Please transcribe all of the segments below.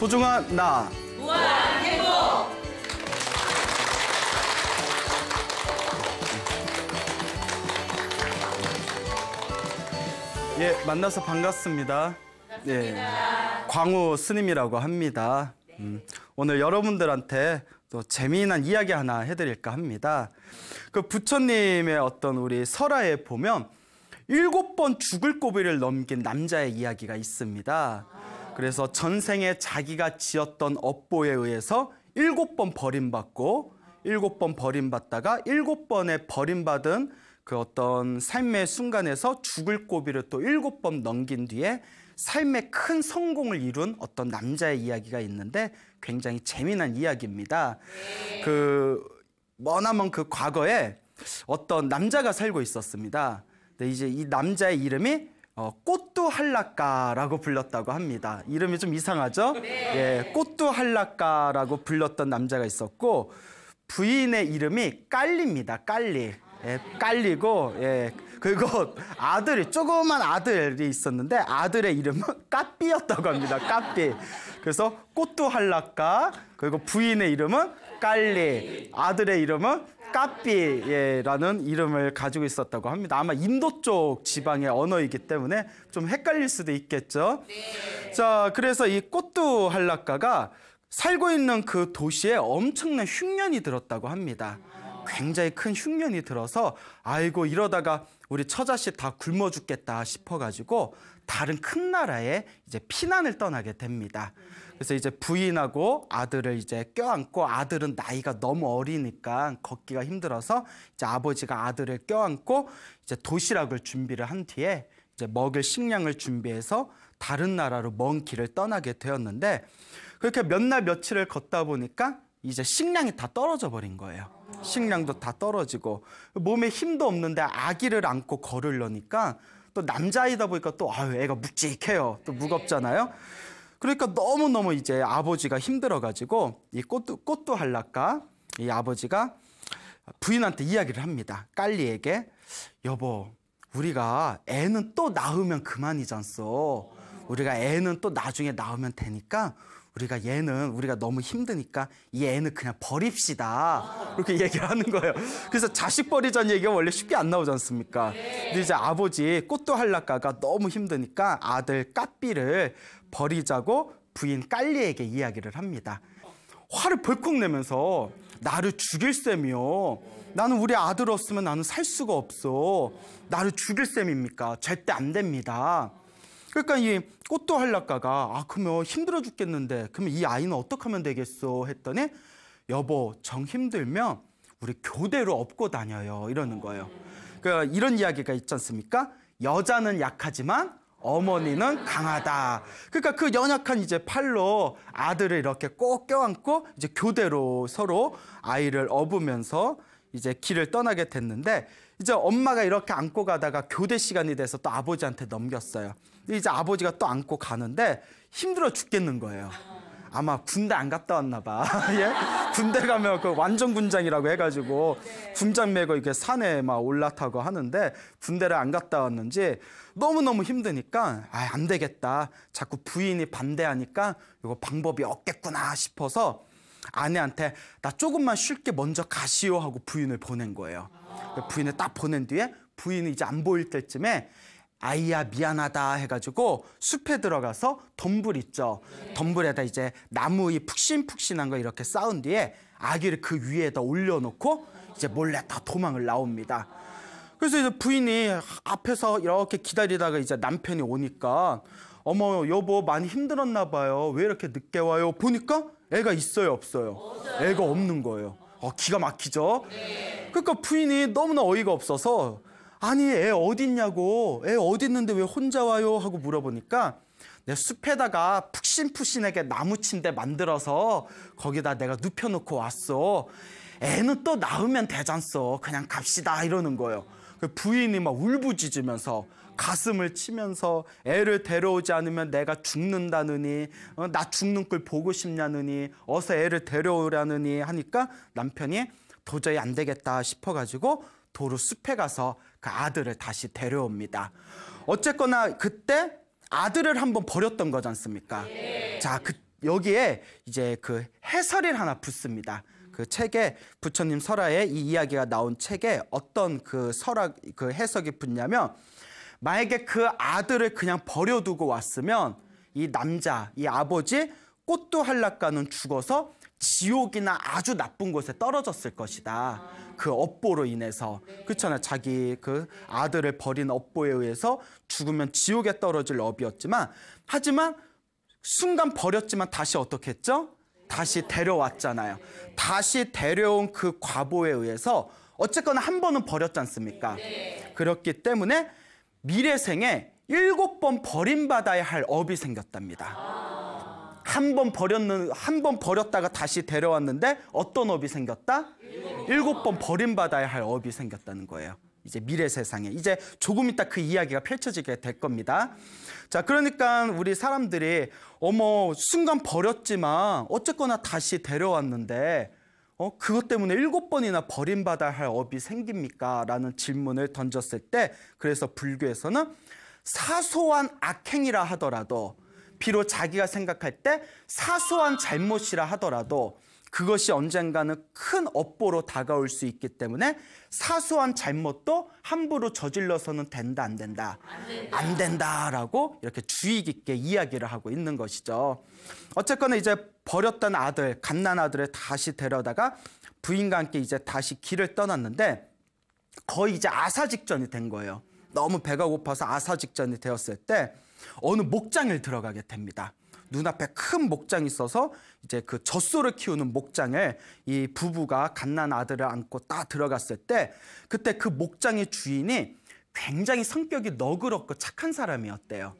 소중한 나. 우한 행복. 예, 만나서 반갑습니다. 반갑습니다. 예, 광우 스님이라고 합니다. 음, 오늘 여러분들한테 또 재미난 이야기 하나 해드릴까 합니다. 그 부처님의 어떤 우리 설화에 보면 일곱 번 죽을 고비를 넘긴 남자의 이야기가 있습니다. 그래서 전생에 자기가 지었던 업보에 의해서 일곱 번 버림받고 일곱 번 버림받다가 일곱 번에 버림받은 그 어떤 삶의 순간에서 죽을 고비를 또 일곱 번 넘긴 뒤에 삶의 큰 성공을 이룬 어떤 남자의 이야기가 있는데 굉장히 재미난 이야기입니다. 그 머나먼 그 과거에 어떤 남자가 살고 있었습니다. 근데 이제 이 남자의 이름이 어, 꽃도 한라가라고 불렀다고 합니다. 이름이 좀 이상하죠? 네. 예, 꽃도 한라가라고 불렀던 남자가 있었고 부인의 이름이 깔리입니다. 깔리. 예, 깔리고 예, 그리고 아들이 조그만 아들이 있었는데 아들의 이름은 까삐였다고 합니다. 까삐. 그래서 꽃도 한라가 그리고 부인의 이름은 깔리, 아들의 이름은 까삐라는 이름을 가지고 있었다고 합니다. 아마 인도 쪽 지방의 언어이기 때문에 좀 헷갈릴 수도 있겠죠. 네. 자, 그래서 이 꽃두 한락가가 살고 있는 그 도시에 엄청난 흉년이 들었다고 합니다. 굉장히 큰 흉년이 들어서 아이고 이러다가 우리 처자씨 다 굶어 죽겠다 싶어가지고 다른 큰 나라에 이제 피난을 떠나게 됩니다. 그래서 이제 부인하고 아들을 이제 껴안고 아들은 나이가 너무 어리니까 걷기가 힘들어서 이제 아버지가 아들을 껴안고 이제 도시락을 준비를 한 뒤에 이제 먹을 식량을 준비해서 다른 나라로 먼 길을 떠나게 되었는데 그렇게 몇 날 며칠을 걷다 보니까 이제 식량이 다 떨어져 버린 거예요. 식량도 다 떨어지고 몸에 힘도 없는데 아기를 안고 걸으려니까 또 남자이다 보니까 또 아유 애가 묵직해요. 또 무겁잖아요. 그러니까 너무너무 이제 아버지가 힘들어가지고 이 꽃도, 꽃도 한락가 이 아버지가 부인한테 이야기를 합니다. 깔리에게 여보 우리가 애는 또 낳으면 그만이잖소. 우리가 애는 또 나중에 낳으면 되니까 우리가 얘는 우리가 너무 힘드니까 얘는 그냥 버립시다. 이렇게 얘기를 하는 거예요. 그래서 자식 버리자는 얘기가 원래 쉽게 안 나오지 않습니까? 근데 이제 아버지 꽃도 한락가가 너무 힘드니까 아들 까삐를 버리자고 부인 깔리에게 이야기를 합니다. 화를 벌컥 내면서 나를 죽일 셈이요. 나는 우리 아들 없으면 나는 살 수가 없어. 나를 죽일 셈입니까? 절대 안 됩니다. 그러니까 이 꽃도 한락가가 아 그러면 힘들어 죽겠는데 그러면 이 아이는 어떻게 하면 되겠어 했더니 여보 정 힘들면 우리 교대로 업고 다녀요 이러는 거예요. 그 이런 이야기가 있지 않습니까? 여자는 약하지만 어머니는 강하다. 그러니까 그 연약한 이제 팔로 아들을 이렇게 꼭 껴안고 이제 교대로 서로 아이를 업으면서 이제 길을 떠나게 됐는데 이제 엄마가 이렇게 안고 가다가 교대 시간이 돼서 또 아버지한테 넘겼어요. 이제 아버지가 또 안고 가는데 힘들어 죽겠는 거예요. 아마 군대 안 갔다 왔나 봐. 예? 군대 가면 그 완전 군장이라고 해가지고 군장 메고 이렇게 산에 막 올라타고 하는데 군대를 안 갔다 왔는지 너무너무 힘드니까 아, 안 되겠다. 자꾸 부인이 반대하니까 이거 방법이 없겠구나 싶어서 아내한테 나 조금만 쉴게 먼저 가시오 하고 부인을 보낸 거예요. 그러니까 부인을 딱 보낸 뒤에 부인은 이제 안 보일 때쯤에 아이야 미안하다 해가지고 숲에 들어가서 덤불 있죠. 덤불에다 이제 나무이 푹신푹신한 거 이렇게 쌓은 뒤에 아기를 그 위에다 올려놓고 이제 몰래 다 도망을 나옵니다. 그래서 이제 부인이 앞에서 이렇게 기다리다가 이제 남편이 오니까 어머 여보 많이 힘들었나 봐요. 왜 이렇게 늦게 와요? 보니까 애가 있어요 없어요? 애가 없는 거예요. 어, 기가 막히죠? 네. 그러니까 부인이 너무나 어이가 없어서 아니 애 어딨냐고 애 어디 있는데 왜 혼자 와요 하고 물어보니까 내 숲에다가 푹신푹신하게 나무 침대 만들어서 거기다 내가 눕혀놓고 왔어 애는 또 낳으면 되잖소 그냥 갑시다 이러는 거예요 그 부인이 막 울부짖으면서 가슴을 치면서 애를 데려오지 않으면 내가 죽는다느니 어, 나 죽는 걸 보고 싶냐느니 어서 애를 데려오라느니 하니까 남편이 도저히 안 되겠다 싶어가지고 도로 숲에 가서 그 아들을 다시 데려옵니다. 어쨌거나 그때 아들을 한 번 버렸던 거지 않습니까? 예. 자, 그, 여기에 이제 그 해설이 하나 붙습니다. 그 책에 부처님 설화에 이 이야기가 나온 책에 어떤 그 설화 그 해석이 붙냐면 만약에 그 아들을 그냥 버려두고 왔으면 이 남자, 이 아버지 꽃도 한락가는 죽어서 지옥이나 아주 나쁜 곳에 떨어졌을 것이다. 그 업보로 인해서 그렇잖아 요 자기 그 아들을 버린 업보에 의해서 죽으면 지옥에 떨어질 업이었지만 하지만 순간 버렸지만 다시 어떻게 했죠? 다시 데려왔잖아요. 다시 데려온 그 과보에 의해서 어쨌거나 한 번은 버렸지 않습니까? 네. 그렇기 때문에 미래 생에 일곱 번 버림받아야 할 업이 생겼답니다. 한 번 버렸는 한 번 버렸다가 다시 데려왔는데 어떤 업이 생겼다? 일곱 번 버림받아야 할 업이 생겼다는 거예요. 이제 미래 세상에 이제 조금 이따 그 이야기가 펼쳐지게 될 겁니다. 자, 그러니까 우리 사람들이 어머 순간 버렸지만 어쨌거나 다시 데려왔는데 어, 그것 때문에 일곱 번이나 버림받아야 할 업이 생깁니까? 라는 질문을 던졌을 때 그래서 불교에서는 사소한 악행이라 하더라도 비록 자기가 생각할 때 사소한 잘못이라 하더라도 그것이 언젠가는 큰 업보로 다가올 수 있기 때문에 사소한 잘못도 함부로 저질러서는 된다 안 된다 안, 된다. 안 된다라고 이렇게 주의 깊게 이야기를 하고 있는 것이죠. 어쨌거나 이제 버렸던 아들, 갓난 아들을 다시 데려다가 부인과 함께 이제 다시 길을 떠났는데 거의 이제 아사 직전이 된 거예요. 너무 배가 고파서 아사 직전이 되었을 때 어느 목장을 들어가게 됩니다. 눈앞에 큰 목장이 있어서 이제 그 젖소를 키우는 목장에 이 부부가 갓난 아들을 안고 딱 들어갔을 때 그때 그 목장의 주인이 굉장히 성격이 너그럽고 착한 사람이었대요.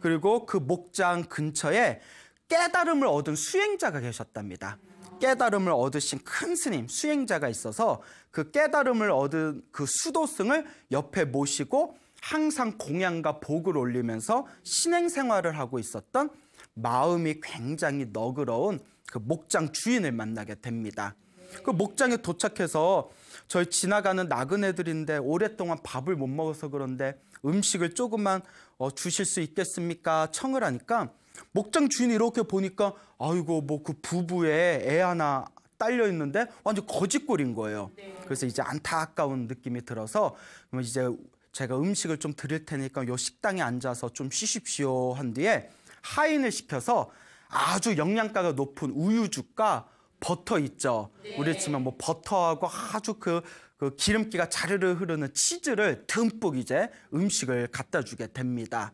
그리고 그 목장 근처에 깨달음을 얻은 수행자가 계셨답니다. 깨달음을 얻으신 큰 스님, 수행자가 있어서 그 깨달음을 얻은 그 수도승을 옆에 모시고 항상 공양과 복을 올리면서 신행 생활을 하고 있었던 마음이 굉장히 너그러운 그 목장 주인을 만나게 됩니다. 그 목장에 도착해서 저희 지나가는 나그네들인데 오랫동안 밥을 못 먹어서 그런데 음식을 조금만 어, 주실 수 있겠습니까? 청을 하니까 목장 주인이 이렇게 보니까 아이고 뭐 그부부의애 하나 딸려 있는데 완전 거짓골인 거예요. 네. 그래서 이제 안타까운 느낌이 들어서 그러면 이제 제가 음식을 좀 드릴 테니까 요 식당에 앉아서 좀 쉬십시오 한 뒤에 하인을 시켜서 아주 영양가가 높은 우유죽과 버터 있죠. 네. 우리 치면 뭐 버터하고 아주 그, 그 기름기가 자르르 흐르는 치즈를 듬뿍 이제 음식을 갖다 주게 됩니다.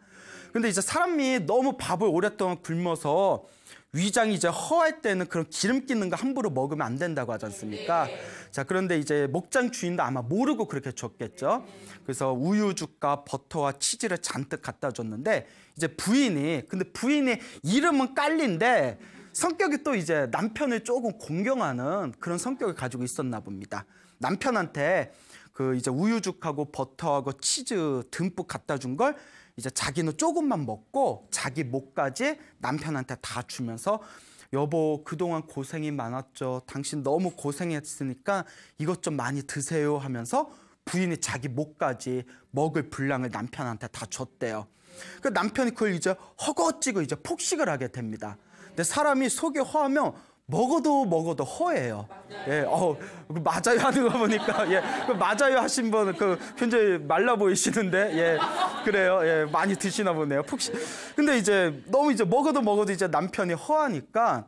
근데 이제 사람이 너무 밥을 오랫동안 굶어서 위장이 이제 허할 때는 그런 기름 끼는 거 함부로 먹으면 안 된다고 하지 않습니까? 자, 그런데 이제 목장 주인도 아마 모르고 그렇게 줬겠죠. 그래서 우유죽과 버터와 치즈를 잔뜩 갖다 줬는데 이제 부인이 근데 부인이 이름은 깔린데 성격이 또 이제 남편을 조금 공경하는 그런 성격을 가지고 있었나 봅니다. 남편한테 그 이제 우유죽하고 버터하고 치즈 듬뿍 갖다 준걸 이제 자기는 조금만 먹고 자기 목까지 남편한테 다 주면서 여보 그동안 고생이 많았죠. 당신 너무 고생했으니까 이것 좀 많이 드세요 하면서 부인이 자기 목까지 먹을 분량을 남편한테 다 줬대요. 그 남편이 그걸 이제 허거지고 이제 폭식을 하게 됩니다. 근데 사람이 속이 허하면 먹어도 먹어도 허예요. 예, 어, 맞아요 하는 거 보니까 예, 그 맞아요 하신 분그 굉장히 말라 보이시는데 예, 그래요. 예, 많이 드시나 보네요. 푹시. 근데 이제 너무 이제 먹어도 먹어도 이제 남편이 허하니까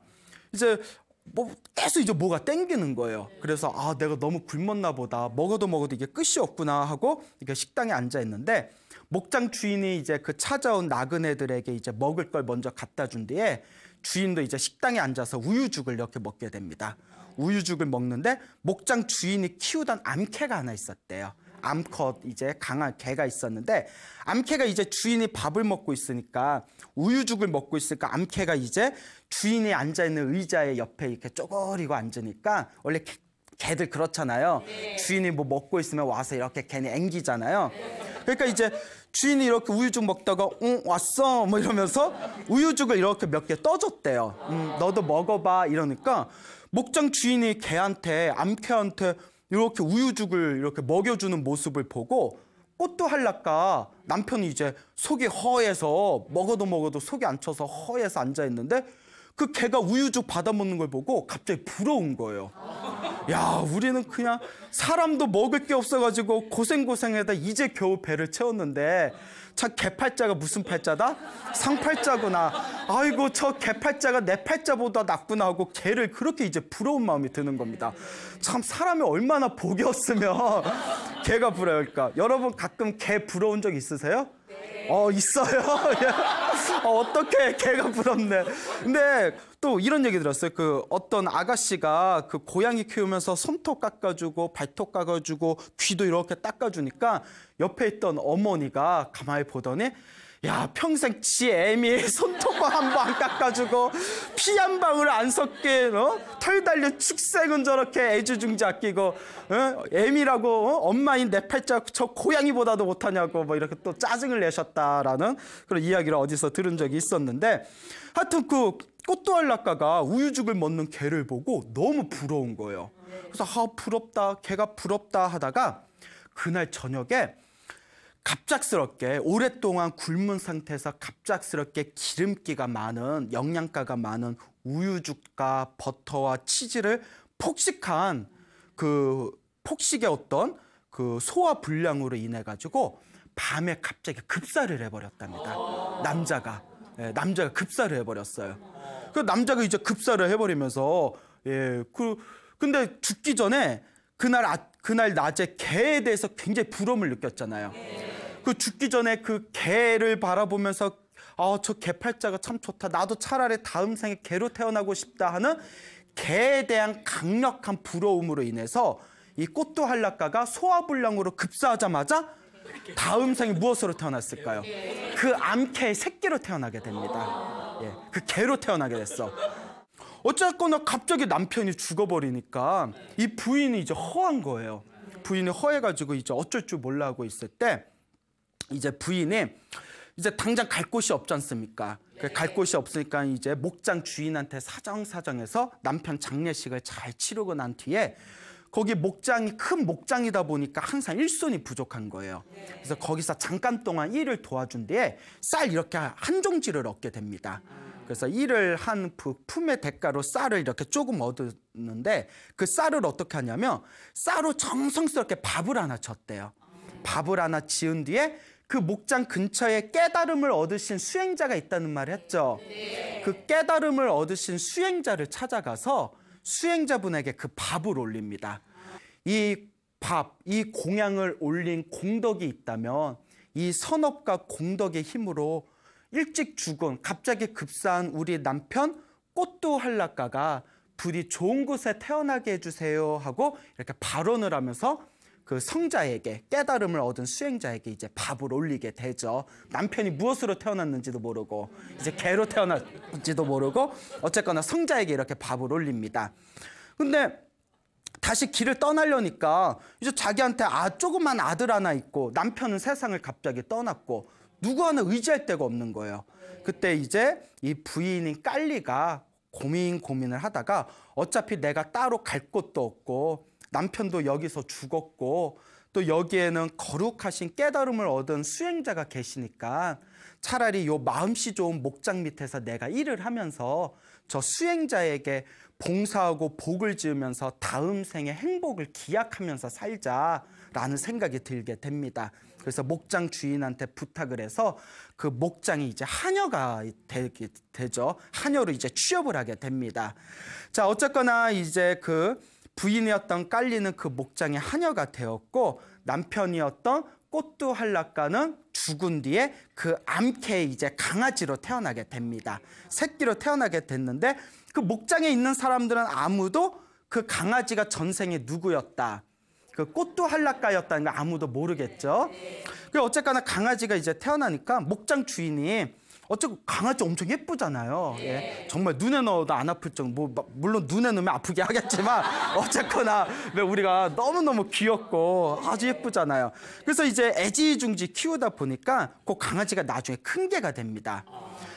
이제 뭐 계속 이제 뭐가 땡기는 거예요. 네. 그래서 아 내가 너무 굶었나 보다. 먹어도 먹어도 이게 끝이 없구나 하고 이게 식당에 앉아 있는데 목장 주인이 이제 그 찾아온 나그네들에게 이제 먹을 걸 먼저 갖다 준 뒤에 주인도 이제 식당에 앉아서 우유죽을 이렇게 먹게 됩니다. 우유죽을 먹는데 목장 주인이 키우던 암캐가 하나 있었대요. 암컷 이제 강한 개가 있었는데 암캐가 이제 주인이 밥을 먹고 있으니까 우유죽을 먹고 있으니까 암캐가 이제 주인이 앉아 있는 의자의 옆에 이렇게 쪼그리고 앉으니까 원래 개, 들 그렇잖아요. 네. 주인이 뭐 먹고 있으면 와서 이렇게 걔네 앵기잖아요. 네. 그러니까 이제 주인이 이렇게 우유죽 먹다가 응 왔어 뭐 이러면서 우유죽을 이렇게 몇 개 떠줬대요. 음, 너도 먹어봐 이러니까 목장 주인이 개한테 암캐한테 이렇게 우유죽을 이렇게 먹여주는 모습을 보고 꽃도 할랄까 남편이 이제 속이 허해서 먹어도 먹어도 속이 안 쳐서 허해서 앉아 있는데 그 개가 우유죽 받아 먹는 걸 보고 갑자기 부러운 거예요. 야, 우리는 그냥 사람도 먹을 게 없어가지고 고생고생하다 이제 겨우 배를 채웠는데 참 개팔자가 무슨 팔자다? 상팔자구나. 아이고, 저 개팔자가 내 팔자보다 낫구나 하고 개를 그렇게 이제 부러운 마음이 드는 겁니다. 참 사람이 얼마나 복이었으면 개가 부러울까. 여러분 가끔 개 부러운 적 있으세요? 어, 있어요. 예. 어, 어떡해 개가 부럽네 근데 또 이런 얘기 들었어요 그 어떤 아가씨가 그 고양이 키우면서 손톱 깎아주고 발톱 깎아주고 귀도 이렇게 닦아주니까 옆에 있던 어머니가 가만히 보더니 야 평생 지 애미의 손톱만 한방 깎아주고 피 한 방울 안 섞게 어? 털 달려 축생은 저렇게 애주중지 아끼고 어? 애미라고 어? 엄마인 내 팔자 저 고양이보다도 못하냐고 뭐 이렇게 또 짜증을 내셨다라는 그런 이야기를 어디서 들은 적이 있었는데 하여튼 그 꽃도알락가가 우유죽을 먹는 개를 보고 너무 부러운 거예요. 그래서 아 부럽다 개가 부럽다 하다가 그날 저녁에 갑작스럽게 오랫동안 굶은 상태에서 갑작스럽게 기름기가 많은 영양가가 많은 우유죽과 버터와 치즈를 폭식한 그 폭식의 어떤 그 소화 불량으로 인해 가지고 밤에 갑자기 급사를 해버렸답니다. 남자가 예, 남자가 급사를 해버렸어요. 그 남자가 이제 급사를 해버리면서 예, 그 근데 죽기 전에 그날 아, 그날 낮에 개에 대해서 굉장히 부러움을 느꼈잖아요. 그 죽기 전에 그 개를 바라보면서 아, 저 개팔자가 참 좋다. 나도 차라리 다음 생에 개로 태어나고 싶다 하는 개에 대한 강력한 부러움으로 인해서 이 꽃도 한락가가 소화불량으로 급사하자마자 다음 생에 무엇으로 태어났을까요? 그 암캐의 새끼로 태어나게 됩니다. 예, 그 개로 태어나게 됐어. 어쨌거나 갑자기 남편이 죽어버리니까 이 부인이 이제 허한 거예요. 부인이 허해가지고 이제 어쩔 줄 몰라 하고 있을 때 이제 부인이 이제 당장 갈 곳이 없지 않습니까? 그 네. 갈 곳이 없으니까 이제 목장 주인한테 사정사정해서 남편 장례식을 잘 치르고 난 뒤에 거기 목장이 큰 목장이다 보니까 항상 일손이 부족한 거예요. 네. 그래서 거기서 잠깐 동안 일을 도와준 뒤에 쌀 이렇게 한 종지를 얻게 됩니다. 아. 그래서 일을 한품의 대가로 쌀을 이렇게 조금 얻었는데 그 쌀을 어떻게 하냐면 쌀로 정성스럽게 밥을 하나 쳤대요. 아. 밥을 하나 지은 뒤에 그 목장 근처에 깨달음을 얻으신 수행자가 있다는 말을 했죠. 그 깨달음을 얻으신 수행자를 찾아가서 수행자분에게 그 밥을 올립니다. 이 밥, 이 공양을 올린 공덕이 있다면 이 선업과 공덕의 힘으로 일찍 죽은 갑자기 급사한 우리 남편 꽃도 한락가가 부디 좋은 곳에 태어나게 해주세요 하고 이렇게 발언을 하면서 그 성자에게 깨달음을 얻은 수행자에게 이제 밥을 올리게 되죠. 남편이 무엇으로 태어났는지도 모르고 이제 개로 태어났는지도 모르고 어쨌거나 성자에게 이렇게 밥을 올립니다. 근데 다시 길을 떠나려니까 이제 자기한테 아 조그만 아들 하나 있고 남편은 세상을 갑자기 떠났고 누구 하나 의지할 데가 없는 거예요. 그때 이제 이 부인인 깔리가 고민 고민을 하다가 어차피 내가 따로 갈 곳도 없고 남편도 여기서 죽었고 또 여기에는 거룩하신 깨달음을 얻은 수행자가 계시니까 차라리 요 마음씨 좋은 목장 밑에서 내가 일을 하면서 저 수행자에게 봉사하고 복을 지으면서 다음 생에 행복을 기약하면서 살자라는 생각이 들게 됩니다. 그래서 목장 주인한테 부탁을 해서 그 목장이 이제 한여가 되게 되죠. 한여로 이제 취업을 하게 됩니다. 자, 어쨌거나 이제 그 부인이었던 깔리는 그 목장의 하녀가 되었고 남편이었던 꽃두 한라가는 죽은 뒤에 그 암캐 이제 강아지로 태어나게 됩니다. 새끼로 태어나게 됐는데 그 목장에 있는 사람들은 아무도 그 강아지가 전생에 누구였다. 그 꽃두 한락가였다는 걸 아무도 모르겠죠. 그 어쨌거나 강아지가 이제 태어나니까 목장 주인이 어쩌고 강아지 엄청 예쁘잖아요. 예. 예. 정말 눈에 넣어도 안 아플 정도. 뭐 물론 눈에 넣으면 아프게 하겠지만 어쨌거나 네, 우리가 너무 너무 귀엽고 아주 예쁘잖아요. 그래서 이제 애지중지 키우다 보니까 그 강아지가 나중에 큰 개가 됩니다.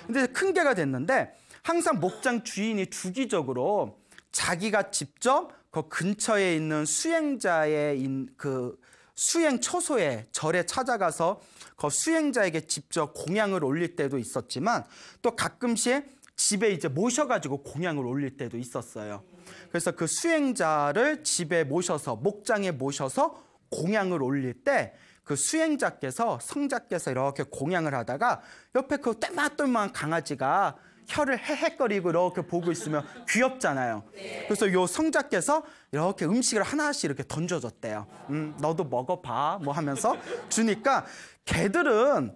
근데 큰 개가 됐는데 항상 목장 주인이 주기적으로 자기가 직접 그 근처에 있는 수행자의 그 수행 처소에 절에 찾아가서 그 수행자에게 직접 공양을 올릴 때도 있었지만 또 가끔씩 집에 이제 모셔가지고 공양을 올릴 때도 있었어요. 그래서 그 수행자를 집에 모셔서 목장에 모셔서 공양을 올릴 때 그 수행자께서 성자께서 이렇게 공양을 하다가 옆에 그떼마떼마 강아지가 혀를 헤헷거리고 이렇게 보고 있으면 귀엽잖아요. 그래서 요 성자께서 이렇게 음식을 하나씩 이렇게 던져줬대요. 음, 너도 먹어봐. 뭐 하면서 주니까 개들은,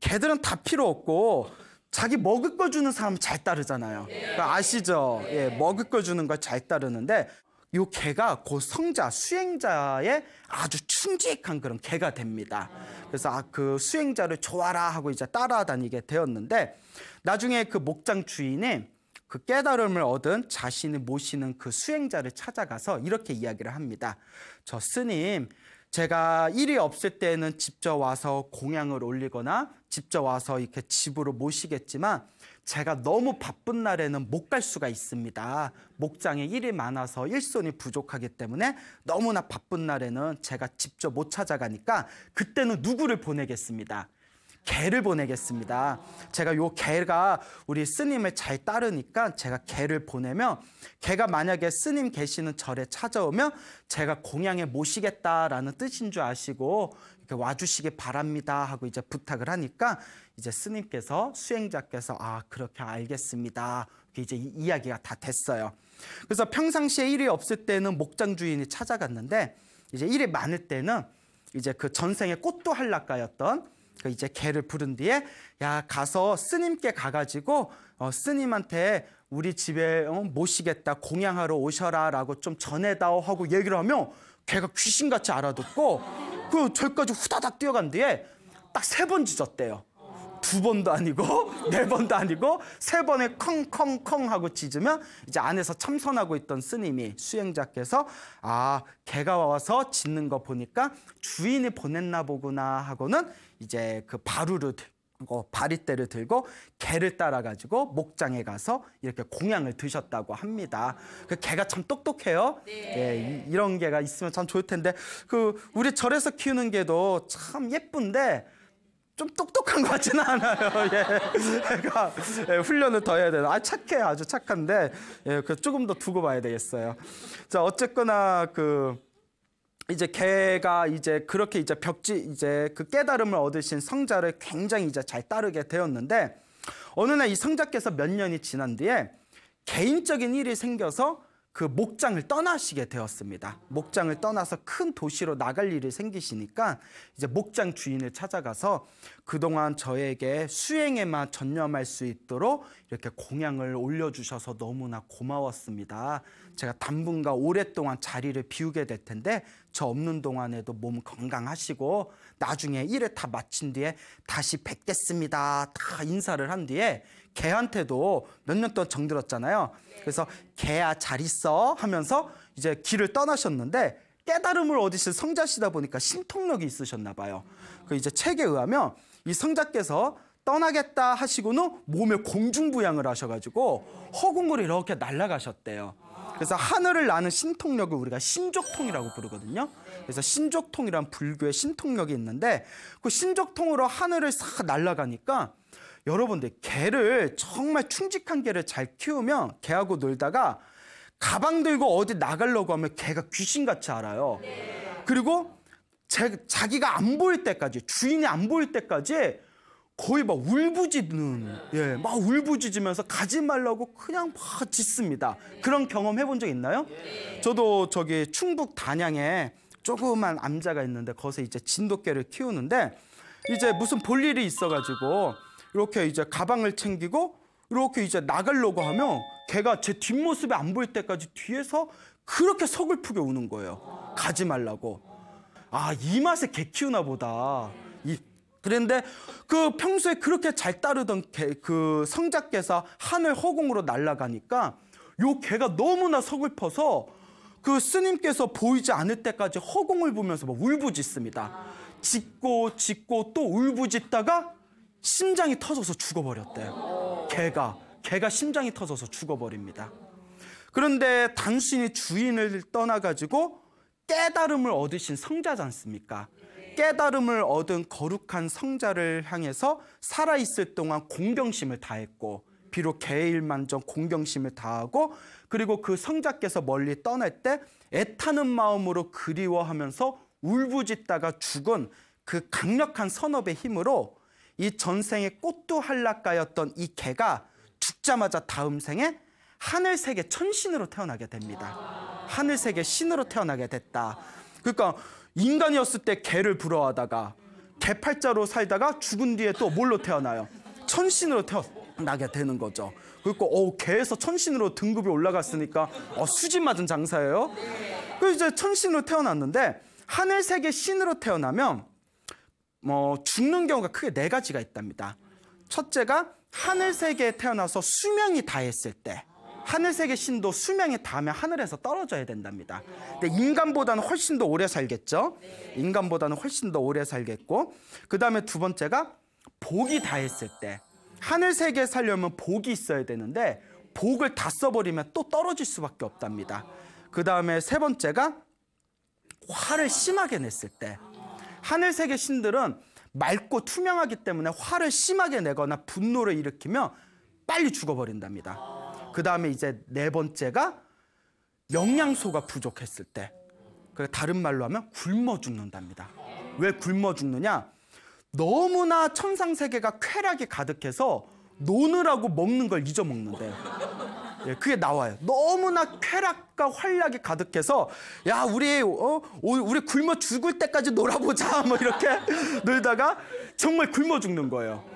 개들은 다 필요 없고 자기 먹을 거 주는 사람 잘 따르잖아요. 그러니까 아시죠? 예, 먹을 거 주는 걸 잘 따르는데 이 개가 곧 성자 수행자의 아주 충직한 그런 개가 됩니다. 그래서 아, 그 수행자를 좋아라 하고 이제 따라다니게 되었는데 나중에 그 목장 주인이 그 깨달음을 얻은 자신이 모시는 그 수행자를 찾아가서 이렇게 이야기를 합니다. 저 스님, 제가 일이 없을 때는 직접 와서 공양을 올리거나 직접 와서 이렇게 집으로 모시겠지만 제가 너무 바쁜 날에는 못 갈 수가 있습니다. 목장에 일이 많아서 일손이 부족하기 때문에 너무나 바쁜 날에는 제가 직접 못 찾아가니까 그때는 누구를 보내겠습니다. 개를 보내겠습니다. 제가 요 개가 우리 스님을 잘 따르니까 제가 개를 보내면 개가 만약에 스님 계시는 절에 찾아오면 제가 공양에 모시겠다라는 뜻인 줄 아시고 그 와주시기 바랍니다 하고 이제 부탁을 하니까 이제 스님께서 수행자께서 아 그렇게 알겠습니다 이제 이야기가 다 됐어요. 그래서 평상시에 일이 없을 때는 목장 주인이 찾아갔는데 이제 일이 많을 때는 이제 그 전생의 꽃도 한락가였던 그 이제 개를 부른 뒤에 야 가서 스님께 가가지고 어, 스님한테 우리 집에 어, 모시겠다 공양하러 오셔라라고 좀 전해다오 하고 얘기를 하면 걔가 귀신같이 알아듣고 그 저기까지 후다닥 뛰어간 뒤에 딱 세 번 짖었대요. 두 번도 아니고 네 번도 아니고 세 번에 쿵 쿵 쿵 하고 짖으면 이제 안에서 참선하고 있던 스님이 수행자께서 아 개가 와서 짖는 거 보니까 주인이 보냈나 보구나 하고는 이제 그 바루를 어, 바리떼를 들고 개를 따라 가지고 목장에 가서 이렇게 공양을 드셨다고 합니다. 그 개가 참 똑똑해요. 네. 예, 이, 런 개가 있으면 참 좋을 텐데 그 우리 절에서 키우는 개도 참 예쁜데 좀 똑똑한 것 같지는 않아요. 예. 애가 예, 훈련을 더 해야 되나. 아 착해 아주 착한데 예, 그 조금 더 두고 봐야 되겠어요. 자 어쨌거나 그 이제 개가 이제 그렇게 이제 벽지 이제 그 깨달음을 얻으신 성자를 굉장히 이제 잘 따르게 되었는데 어느 날 이 성자께서 몇 년이 지난 뒤에 개인적인 일이 생겨서 그 목장을 떠나시게 되었습니다. 목장을 떠나서 큰 도시로 나갈 일이 생기시니까 이제 목장 주인을 찾아가서 그동안 저에게 수행에만 전념할 수 있도록 이렇게 공양을 올려주셔서 너무나 고마웠습니다. 제가 당분간 오랫동안 자리를 비우게 될 텐데 저 없는 동안에도 몸 건강하시고 나중에 일을 다 마친 뒤에 다시 뵙겠습니다. 다 인사를 한 뒤에 개한테도 몇 년 동안 정들었잖아요. 네. 그래서 개야 잘 있어 하면서 이제 길을 떠나셨는데 깨달음을 얻으신 성자시다 보니까 신통력이 있으셨나 봐요. 그 이제 책에 의하면 이 성자께서 떠나겠다 하시고는 몸에 공중부양을 하셔가지고 허공으로 이렇게 날아가셨대요. 그래서 하늘을 나는 신통력을 우리가 신족통이라고 부르거든요. 그래서 신족통이란 불교의 신통력이 있는데 그 신족통으로 하늘을 싹 날아가니까 여러분들 개를 정말 충직한 개를 잘 키우면 개하고 놀다가 가방 들고 어디 나가려고 하면 개가 귀신같이 알아요. 그리고 제, 자기가 안 보일 때까지 주인이 안 보일 때까지 거의 막 울부짖는 예, 막 울부짖으면서 가지 말라고 그냥 막 짖습니다. 그런 경험 해본 적 있나요? 저도 저기 충북 단양에 조그만 암자가 있는데 거기서 이제 진돗개를 키우는데 이제 무슨 볼일이 있어가지고 이렇게 이제 가방을 챙기고 이렇게 이제 나가려고 하면 걔가 제 뒷모습이 안 보일 때까지 뒤에서 그렇게 서글프게 우는 거예요. 가지 말라고. 아, 이 맛에 개 키우나 보다. 이 그런데 그 평소에 그렇게 잘 따르던 개, 그 성자께서 하늘 허공으로 날아가니까 요 개가 너무나 서글퍼서 그 스님께서 보이지 않을 때까지 허공을 보면서 막 울부짖습니다. 짖고 짖고 또 울부짖다가 심장이 터져서 죽어버렸대요. 개가 개가 심장이 터져서 죽어버립니다. 그런데 당신이 주인을 떠나가지고 깨달음을 얻으신 성자지 않습니까? 깨달음을 얻은 거룩한 성자를 향해서 살아있을 동안 공경심을 다했고 비록 개일만전 공경심을 다하고 그리고 그 성자께서 멀리 떠날 때 애타는 마음으로 그리워하면서 울부짖다가 죽은 그 강력한 선업의 힘으로 이전생의 꽃도 한라가였던이 개가 죽자마자 다음 생에 하늘색의 천신으로 태어나게 됩니다. 하늘세계 신으로 태어나게 됐다. 그러니까 인간이었을 때 개를 부러워하다가 개팔자로 살다가 죽은 뒤에 또 뭘로 태어나요? 천신으로 태어나게 되는 거죠. 그러니어 개에서 천신으로 등급이 올라갔으니까 어, 수진 맞은 장사예요. 그래서 이제 천신으로 태어났는데 하늘세계 신으로 태어나면 뭐 죽는 경우가 크게 네 가지가 있답니다. 첫째가 하늘 세계에 태어나서 수명이 다했을 때 하늘 세계 신도 수명이 다하면 하늘에서 떨어져야 된답니다. 근데 인간보다는 훨씬 더 오래 살겠죠. 인간보다는 훨씬 더 오래 살겠고 그 다음에 두 번째가 복이 다했을 때 하늘 세계에 살려면 복이 있어야 되는데 복을 다 써버리면 또 떨어질 수밖에 없답니다. 그 다음에 세 번째가 화를 심하게 냈을 때 하늘색의 신들은 맑고 투명하기 때문에 화를 심하게 내거나 분노를 일으키며 빨리 죽어버린답니다. 그 다음에 이제 네 번째가 영양소가 부족했을 때 다른 말로 하면 굶어 죽는답니다. 왜 굶어 죽느냐? 너무나 천상 세계가 쾌락이 가득해서 노느라고 먹는 걸 잊어먹는데 예, 그게 나와요. 너무나 쾌락과 활력이 가득해서 야 우리 어 우리 굶어 죽을 때까지 놀아보자 뭐 이렇게 놀다가 정말 굶어 죽는 거예요.